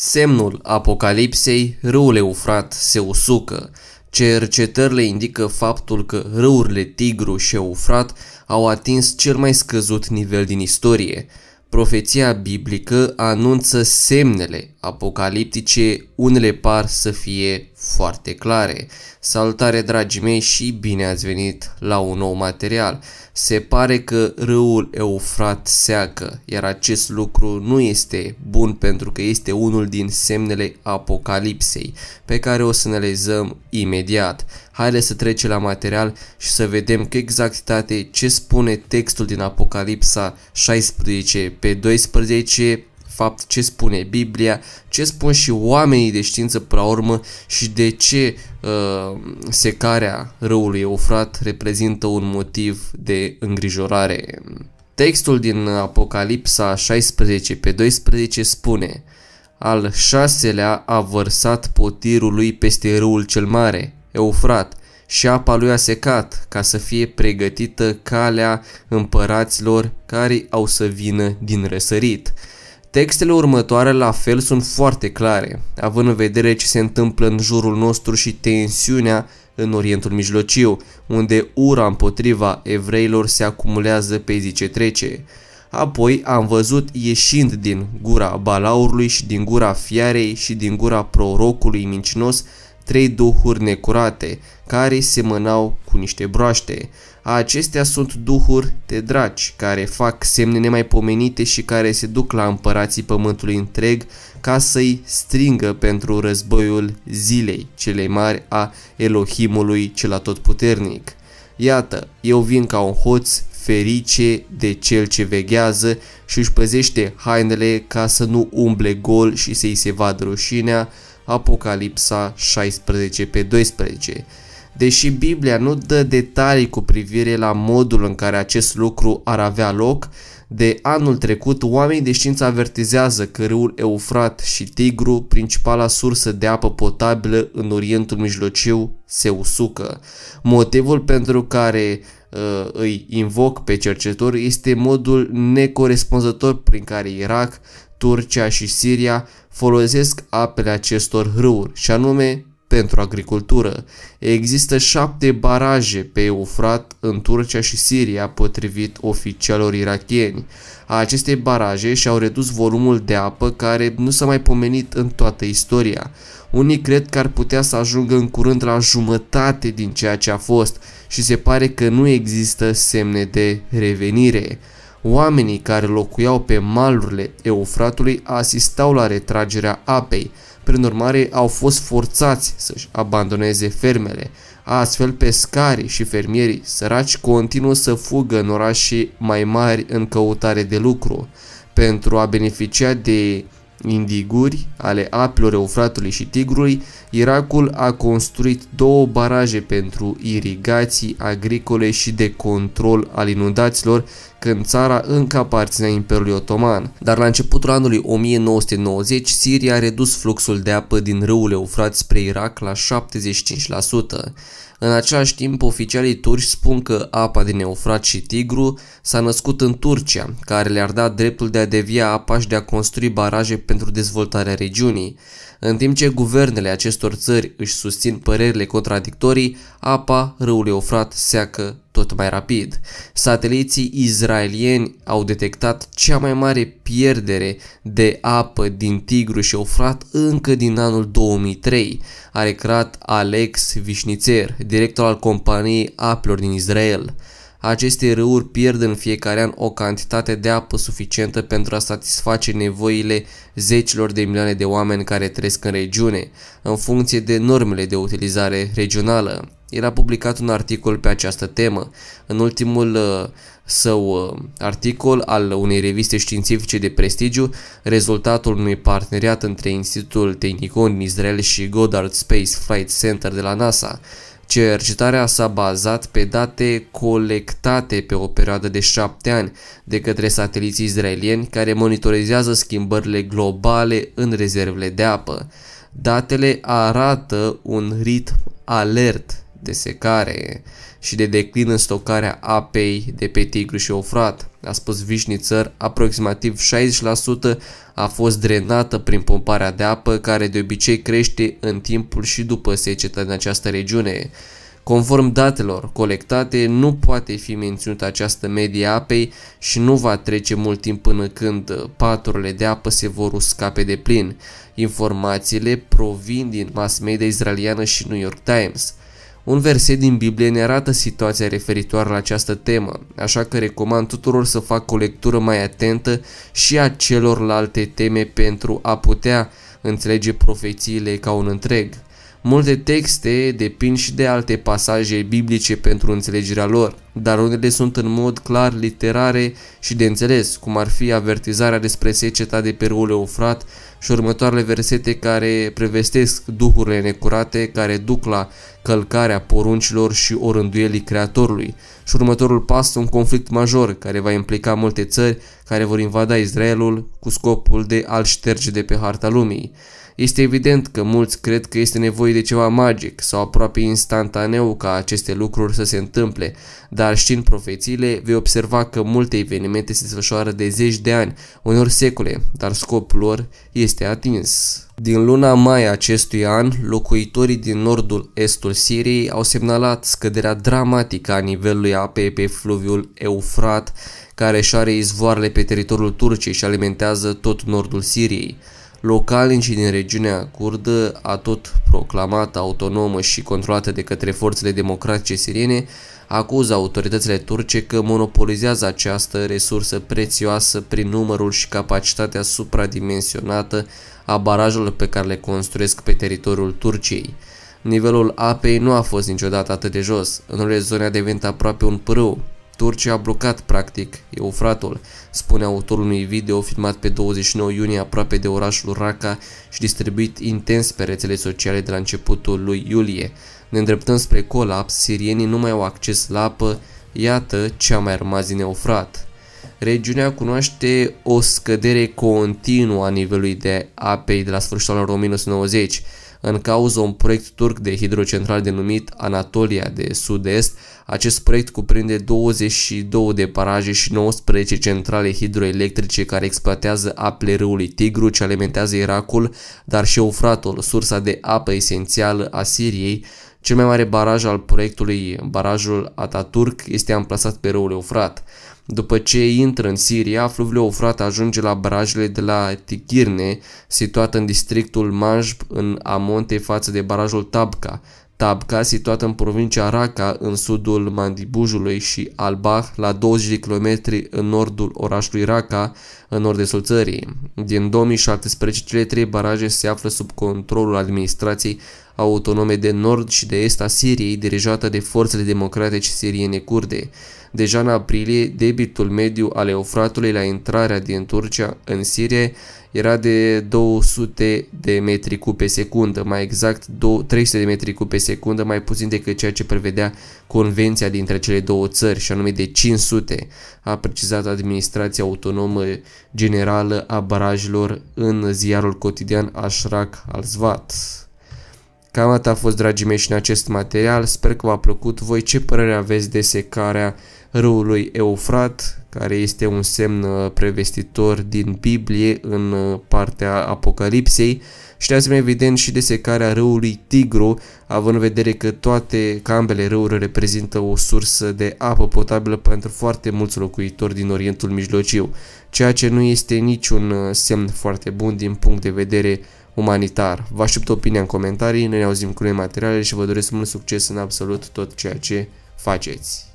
Semnul apocalipsei, râul Eufrat se usucă. Cercetările indică faptul că râurile Tigru și Eufrat au atins cel mai scăzut nivel din istorie. Profeția biblică anunță semnele apocaliptice, unele par să fie foarte clare. Salutare dragii mei și bine ați venit la un nou material. Se pare că râul Eufrat seacă, iar acest lucru nu este bun pentru că este unul din semnele apocalipsei, pe care o să analizăm imediat. Haideți să trecem la material și să vedem cu exactitate ce spune textul din Apocalipsa 16 pe 12 fapt, ce spune Biblia, ce spun și oamenii de știință până la urmă și de ce uh, secarea râului Eufrat reprezintă un motiv de îngrijorare. Textul din Apocalipsa 16 pe 12 spune Al șaselea a vărsat potirul lui peste râul cel mare, Eufrat, și apa lui a secat, ca să fie pregătită calea împăraților care au să vină din răsărit. Textele următoare la fel sunt foarte clare, având în vedere ce se întâmplă în jurul nostru și tensiunea în Orientul Mijlociu, unde ura împotriva evreilor se acumulează pe zi ce trece. Apoi am văzut ieșind din gura balaurului și din gura fiarei și din gura prorocului mincinos trei duhuri necurate, care semănau cu niște broaște. Acestea sunt duhuri de draci, care fac semne nemaipomenite și care se duc la împărații pământului întreg ca să-i stringă pentru războiul zilei celei mari a Elohimului cel atotputernic. Iată, eu vin ca un hoț, ferice de cel ce veghează și își păzește hainele ca să nu umble gol și să-i se vadă rușinea, Apocalipsa 16 pe 12. Deși Biblia nu dă detalii cu privire la modul în care acest lucru ar avea loc, de anul trecut oamenii de știință avertizează că râul Eufrat și Tigru, principala sursă de apă potabilă în Orientul Mijlociu, se usucă. Motivul pentru care Uh, îi invoc pe cercetători este modul necorespunzător prin care Irak, Turcia și Siria folosesc apele acestor râuri, și anume pentru agricultură. Există șapte baraje pe Eufrat în Turcia și Siria, potrivit oficialilor irachieni. Aceste baraje și-au redus volumul de apă care nu s-a mai pomenit în toată istoria. Unii cred că ar putea să ajungă în curând la jumătate din ceea ce a fost și se pare că nu există semne de revenire. Oamenii care locuiau pe malurile Eufratului asistau la retragerea apei, prin urmare au fost forțați să-și abandoneze fermele. Astfel, pescarii și fermierii săraci continuă să fugă în orașe mai mari în căutare de lucru. Pentru a beneficia de indiguri ale apelor Eufratului și Tigrului, Irakul a construit două baraje pentru irigații agricole și de control al inundațiilor când țara încă aparținea Imperiului Otoman. Dar la începutul anului 1990, Siria a redus fluxul de apă din râul Eufrat spre Irak la 75%. În același timp, oficialii turci spun că apa din Eufrat și Tigru s-a născut în Turcia, care le-ar da dreptul de a devia apa și de a construi baraje pentru dezvoltarea regiunii. În timp ce guvernele acestor țări își susțin părerile contradictorii, apa râului Eufrat seacă tot mai rapid. Sateliții izraelieni au detectat cea mai mare pierdere de apă din Tigru și Ofrat încă din anul 2003, a recrat Alex Vișnițer, director al companiei apelor din Israel aceste râuri pierd în fiecare an o cantitate de apă suficientă pentru a satisface nevoile zecilor de milioane de oameni care trăiesc în regiune, în funcție de normele de utilizare regională. Era publicat un articol pe această temă. În ultimul uh, său uh, articol al unei reviste științifice de prestigiu, rezultatul unui parteneriat între Institutul Tehnicon din Israel și Goddard Space Flight Center de la NASA, Cercetarea s-a bazat pe date colectate pe o perioadă de șapte ani de către sateliții izraelieni care monitorizează schimbările globale în rezervele de apă. Datele arată un ritm alert de secare și de declin în stocarea apei de pe Tigru și Ofrat a spus Vișnițăr, aproximativ 60% a fost drenată prin pomparea de apă care de obicei crește în timpul și după secetă în această regiune. Conform datelor colectate, nu poate fi menținută această medie apei și nu va trece mult timp până când paturile de apă se vor usca pe deplin. Informațiile provin din mass media israeliană și New York Times. Un verset din Biblie ne arată situația referitoare la această temă, așa că recomand tuturor să facă o lectură mai atentă și a celorlalte teme pentru a putea înțelege profețiile ca un întreg. Multe texte depind și de alte pasaje biblice pentru înțelegerea lor dar unele sunt în mod clar literare și de înțeles, cum ar fi avertizarea despre seceta de perule Eufrat și următoarele versete care prevestesc duhurile necurate care duc la călcarea poruncilor și orânduielii Creatorului. Și următorul pas, un conflict major care va implica multe țări care vor invada Israelul cu scopul de a-l șterge de pe harta lumii. Este evident că mulți cred că este nevoie de ceva magic sau aproape instantaneu ca aceste lucruri să se întâmple, dar știind profețiile, vei observa că multe evenimente se desfășoară de zeci de ani, uneori secole, dar scopul lor este atins. Din luna mai acestui an, locuitorii din nordul estul Siriei au semnalat scăderea dramatică a nivelului apei pe fluviul Eufrat, care își are izvoarele pe teritoriul Turciei și alimentează tot nordul Siriei localnicii din regiunea kurdă, tot proclamată autonomă și controlată de către forțele democratice siriene, acuză autoritățile turce că monopolizează această resursă prețioasă prin numărul și capacitatea supradimensionată a barajelor pe care le construiesc pe teritoriul Turciei. Nivelul apei nu a fost niciodată atât de jos, în unele zone a devenit aproape un pârâu, Turcia a blocat practic Eufratul, spune autorul unui video filmat pe 29 iunie aproape de orașul Raqqa și distribuit intens pe rețele sociale de la începutul lui iulie. Ne îndreptăm spre colaps, sirienii nu mai au acces la apă, iată ce a mai rămas din Eufrat. Regiunea cunoaște o scădere continuă a nivelului de apei de la sfârșitul anului 1990, în cauză un proiect turc de hidrocentral denumit Anatolia de Sud-Est. Acest proiect cuprinde 22 de paraje și 19 centrale hidroelectrice care exploatează apele râului Tigru ce alimentează Irakul, dar și Eufratul, sursa de apă esențială a Siriei, cel mai mare baraj al proiectului, barajul Ataturk, este amplasat pe râul Eufrat. După ce intră în Siria, fluviul Eufrat ajunge la barajele de la Tichirne, situată în districtul Majb, în Amonte, față de barajul Tabca. Tabca, situată în provincia Raqqa, în sudul Mandibujului și Albah, la 20 de km în nordul orașului Raqqa, în nord-estul țării. Din 2017, cele trei baraje se află sub controlul administrației autonome de nord și de est a Siriei, dirijată de forțele democratice siriene curde. Deja în aprilie, debitul mediu al Eufratului la intrarea din Turcia în Sirie era de 200 de metri cu pe secundă, mai exact 300 de metri cu pe secundă, mai puțin decât ceea ce prevedea convenția dintre cele două țări, și anume de 500, a precizat administrația autonomă generală a barajelor în ziarul cotidian Ashraq al-Zvat. Cam atât a fost, dragii mei, și în acest material. Sper că v-a plăcut. Voi ce părere aveți de secarea râului Eufrat, care este un semn uh, prevestitor din Biblie în uh, partea Apocalipsei și de asemenea evident și desecarea râului Tigru, având în vedere că toate, că ambele râuri reprezintă o sursă de apă potabilă pentru foarte mulți locuitori din Orientul Mijlociu, ceea ce nu este niciun uh, semn foarte bun din punct de vedere umanitar. Vă aștept opinia în comentarii, ne auzim cu noi materiale și vă doresc mult succes în absolut tot ceea ce faceți.